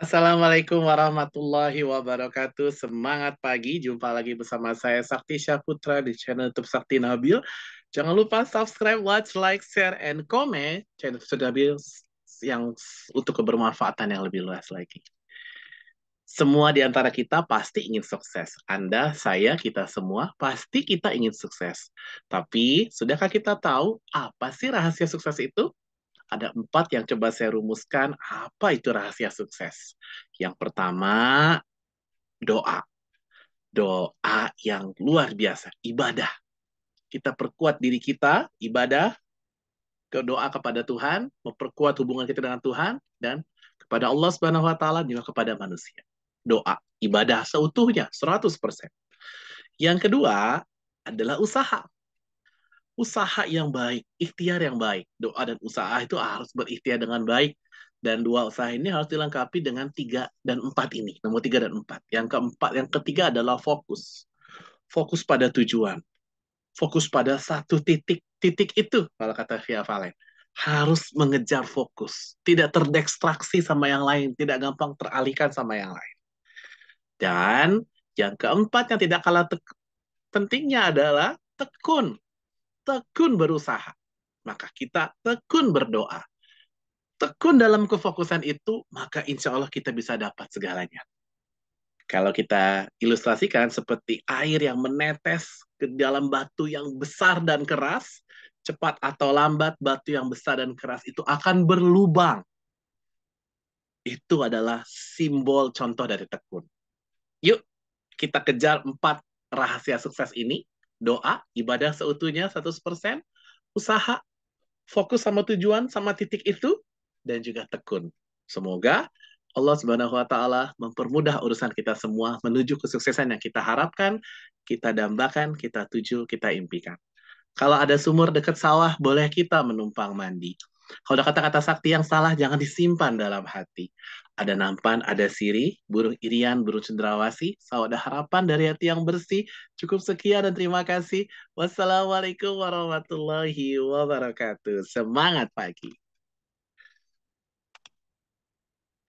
Assalamualaikum warahmatullahi wabarakatuh. Semangat pagi, jumpa lagi bersama saya Sakti Syaputra di channel YouTube Sakti Nabil. Jangan lupa subscribe, watch, like, share, and comment channel Sakti Nabil yang untuk kebermanfaatan yang lebih luas lagi. Semua di antara kita pasti ingin sukses. Anda, saya, kita semua pasti kita ingin sukses. Tapi, sudahkah kita tahu apa sih rahasia sukses itu? ada empat yang coba saya rumuskan. Apa itu rahasia sukses? Yang pertama, doa. Doa yang luar biasa, ibadah. Kita perkuat diri kita, ibadah, ke doa kepada Tuhan, memperkuat hubungan kita dengan Tuhan, dan kepada Allah Subhanahu wa Ta'ala, juga kepada manusia. Doa, ibadah seutuhnya, 100%. Yang kedua adalah usaha usaha yang baik, ikhtiar yang baik. Doa dan usaha itu harus berikhtiar dengan baik. Dan dua usaha ini harus dilengkapi dengan tiga dan empat ini. Nomor tiga dan empat. Yang keempat, yang ketiga adalah fokus. Fokus pada tujuan. Fokus pada satu titik. Titik itu, kalau kata Via Valen. Harus mengejar fokus. Tidak terdekstraksi sama yang lain. Tidak gampang teralihkan sama yang lain. Dan yang keempat yang tidak kalah pentingnya adalah tekun tekun berusaha. Maka kita tekun berdoa. Tekun dalam kefokusan itu, maka insya Allah kita bisa dapat segalanya. Kalau kita ilustrasikan seperti air yang menetes ke dalam batu yang besar dan keras, cepat atau lambat batu yang besar dan keras itu akan berlubang. Itu adalah simbol contoh dari tekun. Yuk, kita kejar empat rahasia sukses ini doa, ibadah seutuhnya 100%, usaha, fokus sama tujuan, sama titik itu, dan juga tekun. Semoga Allah Subhanahu wa taala mempermudah urusan kita semua menuju kesuksesan yang kita harapkan, kita dambakan, kita tuju, kita impikan. Kalau ada sumur dekat sawah, boleh kita menumpang mandi. Kalau ada kata-kata sakti yang salah, jangan disimpan dalam hati. Ada nampan, ada siri, burung irian, burung cendrawasi, Saudara harapan dari hati yang bersih. Cukup sekian dan terima kasih. Wassalamualaikum warahmatullahi wabarakatuh. Semangat pagi.